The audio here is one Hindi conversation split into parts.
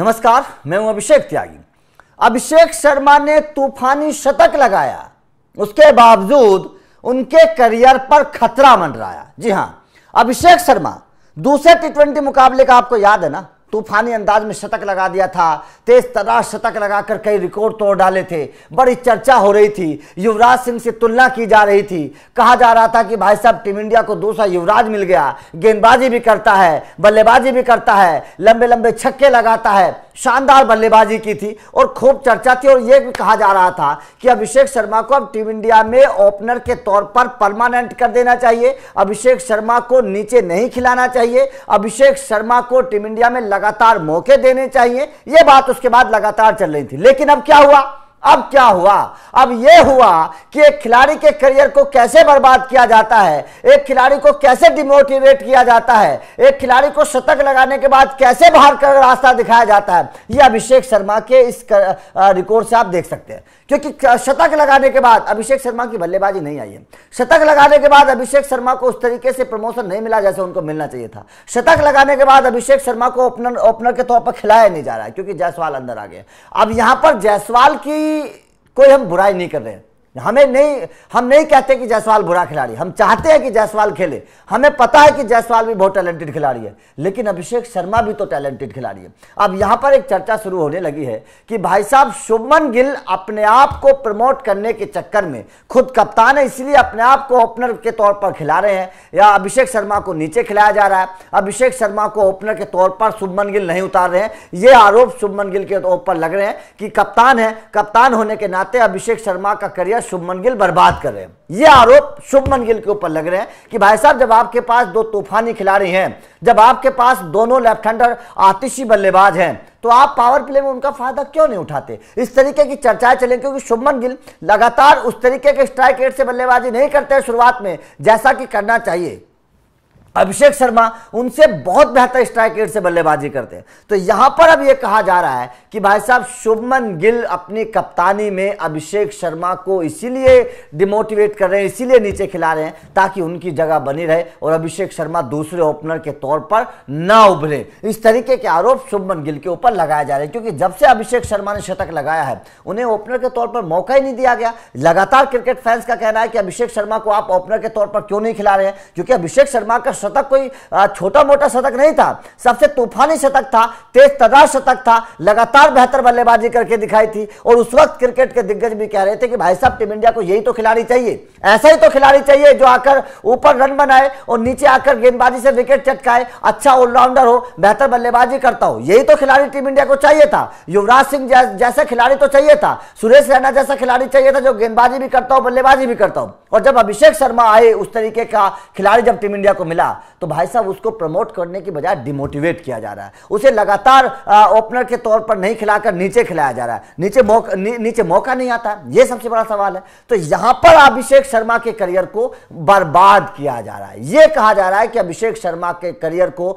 नमस्कार मैं हूं अभिषेक त्यागी अभिषेक शर्मा ने तूफानी शतक लगाया उसके बावजूद उनके करियर पर खतरा मंडराया जी हां अभिषेक शर्मा दूसरे टी ट्वेंटी मुकाबले का आपको याद है ना तूफानी अंदाज में शतक लगा दिया था तेज तरार शतक लगाकर कई रिकॉर्ड तोड़ डाले थे बड़ी चर्चा हो रही थी युवराज सिंह से तुलना की जा रही थी कहा जा रहा था कि भाई साहब टीम इंडिया को दूसरा युवराज मिल गया गेंदबाजी भी करता है बल्लेबाजी भी करता है लंबे लंबे छक्के लगाता है शानदार बल्लेबाजी की थी और खूब चर्चा थी और ये भी कहा जा रहा था कि अभिषेक शर्मा को अब टीम इंडिया में ओपनर के तौर पर परमानेंट कर देना चाहिए अभिषेक शर्मा को नीचे नहीं खिलाना चाहिए अभिषेक शर्मा को टीम इंडिया में लगातार मौके देने चाहिए यह बात उसके बाद लगातार चल रही थी लेकिन अब क्या हुआ अब क्या हुआ अब यह हुआ कि एक खिलाड़ी के करियर को कैसे बर्बाद किया जाता है एक खिलाड़ी को कैसे डिमोटिवेट किया जाता है एक खिलाड़ी को शतक लगाने के बाद कैसे बाहर का रास्ता दिखाया जाता है यह अभिषेक शर्मा के इस रिकॉर्ड से आप देख सकते हैं क्योंकि शतक लगाने के बाद अभिषेक शर्मा की बल्लेबाजी नहीं आई है शतक लगाने के बाद अभिषेक शर्मा को उस तरीके से प्रमोशन नहीं मिला जैसे उनको मिलना चाहिए था शतक लगाने के बाद अभिषेक शर्मा को ओपनर ओपनर के तौर पर खिलाया नहीं जा रहा है क्योंकि जायसवाल अंदर आ गए अब यहां पर जायसवाल की कोई हम बुराई नहीं कर रहे हैं हमें नहीं हम नहीं कहते कि जायसवाल बुरा खिलाड़ी हम चाहते हैं कि जायसवाल खेले हमें पता है कि जायसवाल भी बहुत टैलेंटेड खिलाड़ी है लेकिन अभिषेक शर्मा भी तो टैलेंटेड खिलाड़ी है अब यहां पर एक चर्चा शुरू होने लगी है कि भाई साहब शुभमन गिल अपने आप को प्रमोट करने के चक्कर में खुद कप्तान है इसलिए अपने आप को ओपनर के तौर पर खिला रहे हैं या अभिषेक शर्मा को नीचे खिलाया जा रहा है अभिषेक शर्मा को ओपनर के तौर पर शुभमन गिल नहीं उतार रहे हैं ये आरोप शुभमन गिल के ऊपर लग रहे हैं कि कप्तान है कप्तान होने के नाते अभिषेक शर्मा का करियर शुभमन गिल बर्बाद कर रहे हैं ये आरोप शुभमन गिल के ऊपर लग रहे हैं कि भाई साहब जब आपके पास दो तूफानी खिलाड़ी हैं जब आपके पास दोनों लेफ्ट हैंडर आतिशी बल्लेबाज हैं तो आप पावर प्ले में उनका फायदा क्यों नहीं उठाते इस तरीके की चर्चाएं चलें क्योंकि शुभमन गिल लगातार उस तरीके के स्ट्राइक रेट से बल्लेबाजी नहीं करते शुरुआत में जैसा कि करना चाहिए अभिषेक शर्मा उनसे बहुत बेहतर स्ट्राइक रेट से बल्लेबाजी करते हैं तो यहां पर अब यह कहा जा रहा है कि भाई साहब शुभमन गिल अपनी कप्तानी में अभिषेक शर्मा को इसीलिए डिमोटिवेट कर रहे हैं इसीलिए नीचे खिला रहे हैं ताकि उनकी जगह बनी रहे और अभिषेक शर्मा दूसरे ओपनर के तौर पर ना उभरे इस तरीके के आरोप शुभमन गिल के ऊपर लगाए जा रहे हैं क्योंकि जब से अभिषेक शर्मा ने शतक लगाया है उन्हें ओपनर के तौर पर मौका ही नहीं दिया गया लगातार क्रिकेट फैंस का कहना है कि अभिषेक शर्मा को आप ओपनर के तौर पर क्यों नहीं खिला रहे हैं क्योंकि अभिषेक शर्मा का शतक कोई छोटा मोटा शतक नहीं था सबसे तूफानी शतक था तेज तदार शतक था लगातार बेहतर बल्लेबाजी करके दिखाई थी और उस वक्त क्रिकेट के दिग्गज भी कह रहे थे कि भाई साहब टीम इंडिया को यही तो खिलाड़ी चाहिए ऐसा ही तो खिलाड़ी चाहिए जो आकर ऊपर रन बनाए और नीचे आकर गेंदबाजी से विकेट चटकाए अच्छा ऑलराउंडर हो बेहतर बल्लेबाजी करता हो यही तो खिलाड़ी टीम इंडिया को चाहिए था युवराज सिंह जैसा खिलाड़ी तो चाहिए था सुरेश रैना जैसा खिलाड़ी चाहिए था जो गेंदबाजी भी करता हो बल्लेबाजी भी करता हो और जब अभिषेक शर्मा आए उस तरीके का खिलाड़ी जब टीम इंडिया को मिला तो भाई साहब उसको प्रमोट करने की बजाय डिमोटिवेट किया जा रहा है उसे लगातार ओपनर के तौर पर नहीं खिलाकर नीचे खिलाया जा रहा है नीचे मौक, नी, नीचे मौका नहीं आता ये सबसे बड़ा सवाल है तो यहां पर अभिषेक शर्मा के करियर को बर्बाद किया जा रहा है यह कहा जा रहा है कि अभिषेक शर्मा के करियर को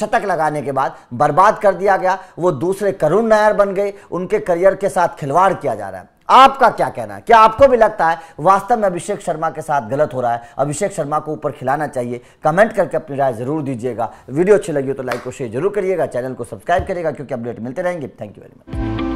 शतक लगाने के बाद बर्बाद कर दिया गया वो दूसरे करुण नायर बन गए उनके करियर के साथ खिलवाड़ किया जा रहा है आपका क्या कहना है क्या आपको भी लगता है वास्तव में अभिषेक शर्मा के साथ गलत हो रहा है अभिषेक शर्मा को ऊपर खिलाना चाहिए कमेंट करके अपनी राय जरूर दीजिएगा वीडियो अच्छी लगी हो तो लाइक और शेयर जरूर करिएगा चैनल को सब्सक्राइब करिएगा क्योंकि अपडेट मिलते रहेंगे थैंक यू वेरी मच